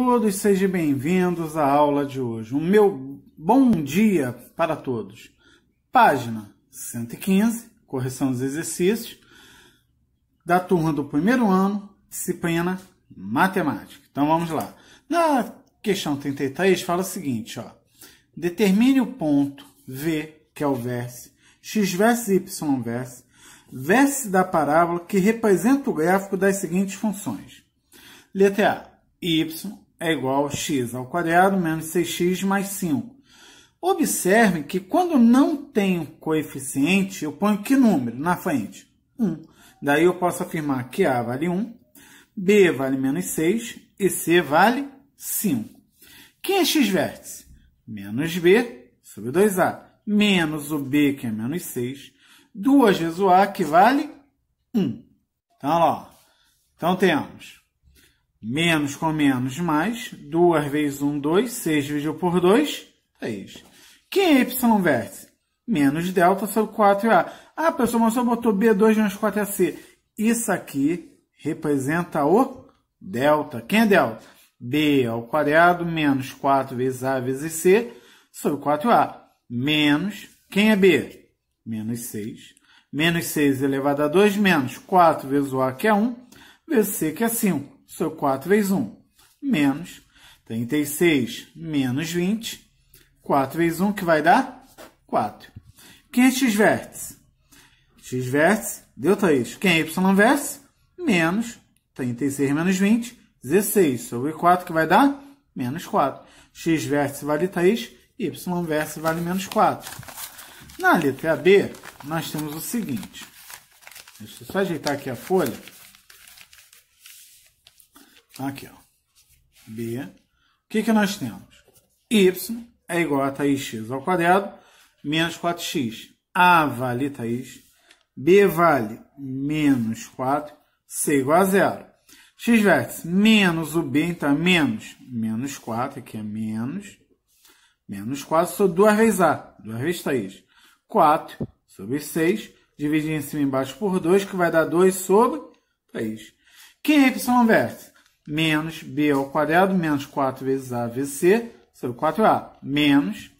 todos sejam bem-vindos à aula de hoje. Um meu bom dia para todos. Página 115, correção dos exercícios, da turma do primeiro ano, disciplina matemática. Então vamos lá. Na questão 33 fala o seguinte, ó. Determine o ponto V, que é o vértice, x vértice y vértice, vértice da parábola que representa o gráfico das seguintes funções. Letra A y é igual a x ao quadrado menos 6x mais 5. Observe que quando não tenho coeficiente, eu ponho que número na frente? 1. Daí eu posso afirmar que A vale 1, B vale menos 6 e C vale 5. Quem é x vértice? Menos B sobre 2A, menos o B, que é menos 6, duas vezes o A, que vale 1. Então, ó, então temos Menos com menos, mais. 2 vezes 1, 2. 6 dividido por 2, 3. Quem é y vértice? Menos delta sobre 4A. Ah, pessoal, mas só botou B2 menos 4AC. Isso aqui representa o delta. Quem é delta? B ao quadrado menos 4 vezes A vezes C sobre 4A. Menos, quem é B? Menos 6. Menos 6 elevado a 2 menos 4 vezes o A, que é 1, vezes C, que é 5 sobre 4 vezes 1, menos 36 menos 20, 4 vezes 1, que vai dar 4. Quem é x vértice? x vértice deu 3. Quem é y vértice? Menos 36 menos 20, 16 sobre 4, que vai dar menos 4. x vértice vale 3, y vértice vale menos 4. Na letra B, nós temos o seguinte. Deixa eu só ajeitar aqui a folha. Aqui, ó. B. O que, que nós temos? Y é igual a Thaís x ao quadrado menos 4x. A vale Thaís. B vale menos 4. C é igual a zero. X vértice menos o B, então é menos. Menos 4, aqui é menos. Menos 4 sobre 2 vezes A. 2 vezes Thaís. 4 sobre 6. Dividir em cima e embaixo por 2, que vai dar 2 sobre 3. Quem é Y vértice? menos b ao quadrado menos 4 vezes a vezes c sobre 4a, menos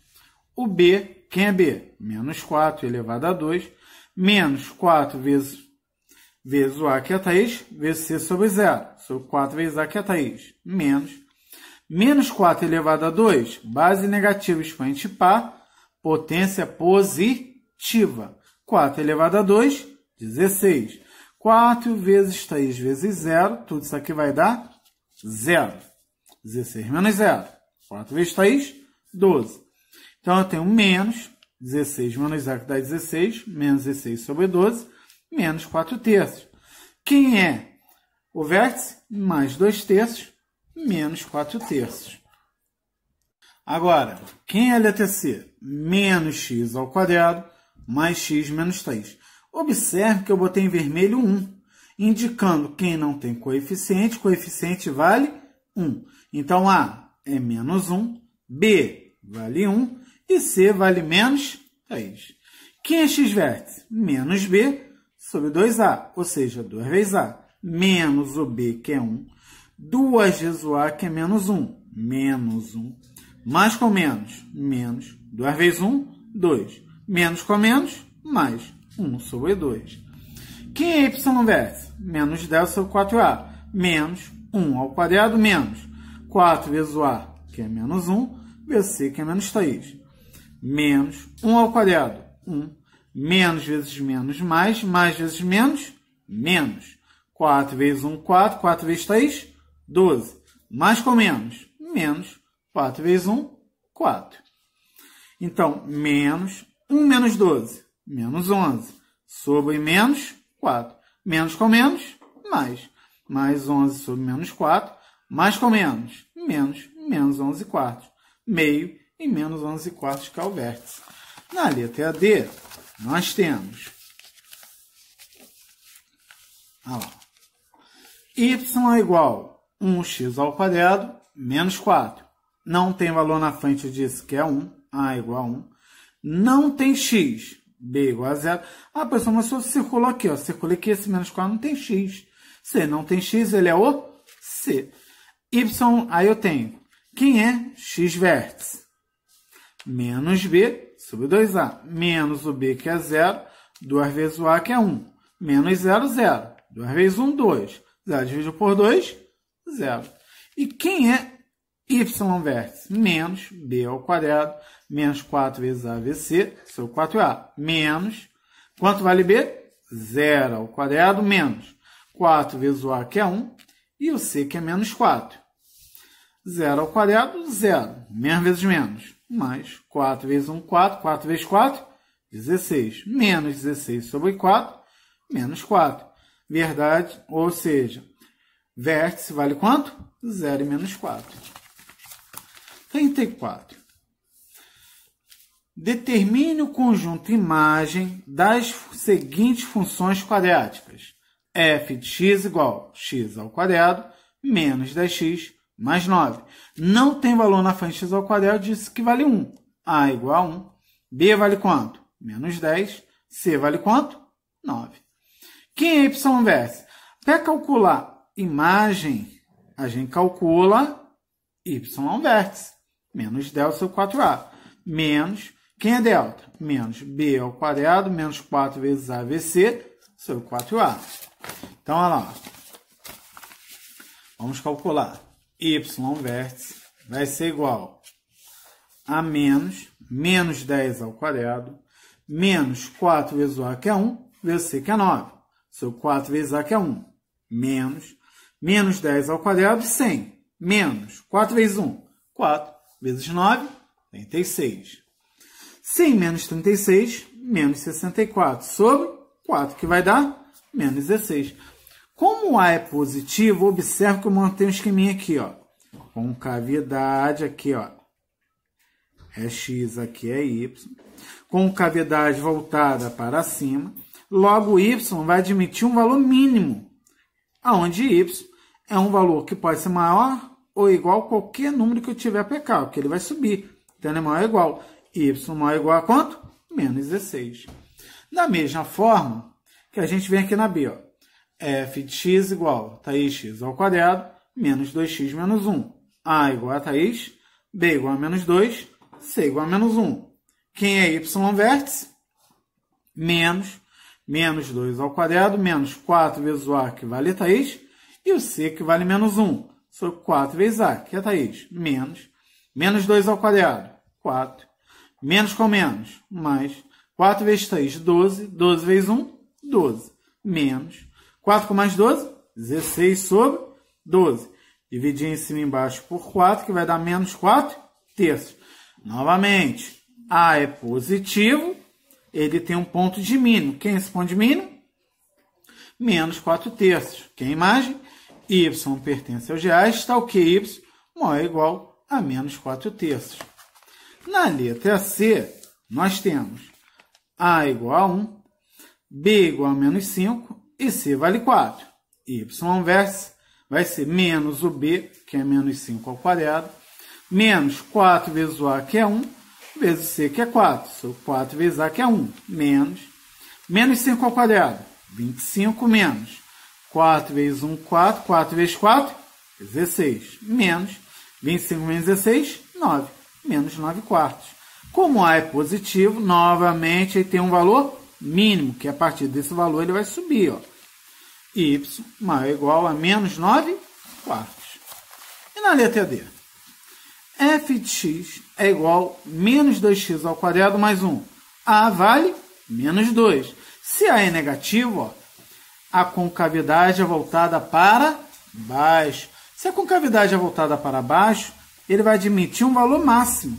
o b, quem é b? Menos 4 elevado a 2, menos 4 vezes, vezes o a, que é a Thaís, vezes c sobre 0, sobre 4 vezes a, que é a Thaís, menos menos 4 elevado a 2, base negativa expoente par, potência positiva. 4 elevado a 2, 16. 4 vezes 3 vezes 0, tudo isso aqui vai dar 0. 16 menos 0. 4 vezes 3, 12. Então, eu tenho menos 16 menos 0, que dá 16, menos 16 sobre 12, menos 4 terços. Quem é o vértice? Mais 2 terços, menos 4 terços. Agora, quem é a letra C? Menos x ao quadrado, mais x menos 3. Observe que eu botei em vermelho 1 indicando quem não tem coeficiente, coeficiente vale 1. Então, A é menos 1, B vale 1 e C vale menos 3. Quem é x vértice? Menos B sobre 2A, ou seja, 2 vezes A, menos o B, que é 1, 2 vezes o A, que é menos 1, menos 1, mais com menos, menos, 2 vezes 1, 2, menos com menos, mais 1 sobre 2. Quem é YVS? Menos 10 sobre 4A. Menos 1 ao quadrado menos 4 vezes o A, que é menos 1, vezes C, que é menos 3. Menos 1 ao quadrado, 1. Menos vezes menos, mais. Mais vezes menos, menos. 4 vezes 1, 4. 4 vezes 3, 12. Mais com menos, menos. 4 vezes 1, 4. Então, menos 1 menos 12, menos 11. Sobre menos 4. Menos com menos, mais. Mais 11 sobre menos 4, mais com menos, menos, menos 11 quartos. Meio e menos 11 quartos que é o vértice. Na letra D, nós temos ah lá, y é igual a 1x ao quadrado menos 4. Não tem valor na frente disso, que é 1. A é igual a 1. Não tem x. B igual a zero. Ah, pessoal, mas se eu circulo aqui, ó, circulei que esse menos 4 não tem x. Se não tem x, ele é o C. Y, aí eu tenho quem é x vértice? Menos B sobre 2A. Menos o B, que é zero, duas vezes o A, que é 1. Menos 0, 0. 2 vezes 1, 2. 0 dividido por 2, 0. E quem é y vértice menos b ao quadrado menos 4 vezes avc sobre 4a menos quanto vale b? Zero ao quadrado menos 4 vezes o a que é 1 e o c que é menos 4. Zero ao quadrado, zero. Menos vezes menos, mais 4 vezes 1, 4. 4 vezes 4, 16. Menos 16 sobre 4, menos 4. Verdade, ou seja, vértice vale quanto? 0 e menos 4. 34. Determine o conjunto imagem das seguintes funções quadráticas. f de x igual a x ao quadrado menos 10x mais 9. Não tem valor na frente de x ao quadrado, disse que vale 1. a igual a 1. b vale quanto? Menos 10. c vale quanto? 9. Quem é y inverso? Para calcular imagem, a gente calcula y vértice menos delta sobre 4a, menos, quem é delta? Menos b ao quadrado, menos 4 vezes avc sobre 4a. Então, olha lá. Vamos calcular. y vértice vai ser igual a menos, menos 10 ao quadrado, menos 4 vezes o a, que é 1, vezes c, que é 9. Sobre 4 vezes a, que é 1, menos, menos 10 ao quadrado, 100, menos 4 vezes 1, 4, vezes 9, 36. 100 menos 36, menos 64, sobre 4, que vai dar menos 16. Como o A é positivo, observe que eu montei um esqueminha aqui, ó. Concavidade aqui, ó. É x, aqui é y. Concavidade voltada para cima. Logo, y vai admitir um valor mínimo, onde y é um valor que pode ser maior ou igual a qualquer número que eu tiver PK, porque ele vai subir. Então ele é maior ou igual. Y maior ou igual a quanto? Menos 16. Da mesma forma que a gente vem aqui na B, ó. f de x igual, a tá aí, x ao quadrado, menos 2x menos 1. A igual a Thaís, B igual a menos 2, C igual a menos 1. Quem é Y vértice? Menos, menos 2 ao quadrado, menos 4 vezes o A que vale Thaís, e o C que vale menos 1 sobre 4 vezes A, que é Thaís, menos, menos 2 ao quadrado, 4, menos com menos, mais, 4 vezes 3, 12, 12 vezes 1, 12, menos, 4 com mais 12, 16 sobre 12, dividir em cima e embaixo por 4, que vai dar menos 4 terços. Novamente, A é positivo, ele tem um ponto de mínimo. Quem é esse ponto de mínimo? Menos 4 terços. Quem é a imagem? y pertence aos reais, tal que y maior ou igual a menos 4 terços. Na letra C, nós temos a igual a 1, b igual a menos 5 e c vale 4. y inverso vai ser menos o b, que é menos 5 ao quadrado, menos 4 vezes o a, que é 1, vezes c, que é 4. Sou 4 vezes a, que é 1, menos. Menos 5 ao quadrado, 25 menos 4 vezes 1, 4. 4 vezes 4, 16. Menos 25 menos 16, 9. Menos 9 quartos. Como A é positivo, novamente ele tem um valor mínimo, que a partir desse valor ele vai subir. Ó. Y maior ou igual a menos 9 quartos. E na letra D? f de x é igual a menos 2x ao quadrado mais 1. A vale menos 2. Se A é negativo, ó, a concavidade é voltada para baixo. Se a concavidade é voltada para baixo, ele vai admitir um valor máximo.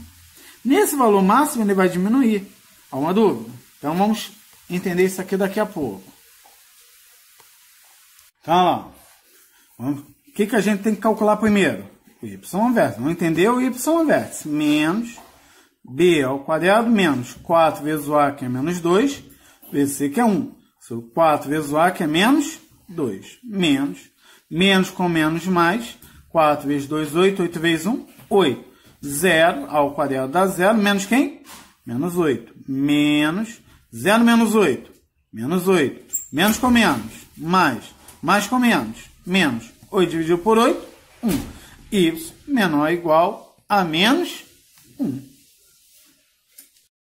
Nesse valor máximo, ele vai diminuir. Alguma dúvida? Então, vamos entender isso aqui daqui a pouco. Tá lá. O que, que a gente tem que calcular primeiro? O y vértice. Não entendeu? O y vértice. Menos b ao quadrado menos 4 vezes o a, que é menos 2, vezes c, que é 1. Sobre 4 vezes o A, que é menos 2. Menos. Menos com menos mais. 4 vezes 2, 8. 8 vezes 1, 8. 0 ao quadrado dá 0. Menos quem? Menos 8. Menos. 0 menos 8. Menos 8. Menos com menos. Mais. Mais com menos. Menos. 8 dividido por 8, 1. Y menor ou igual a menos 1.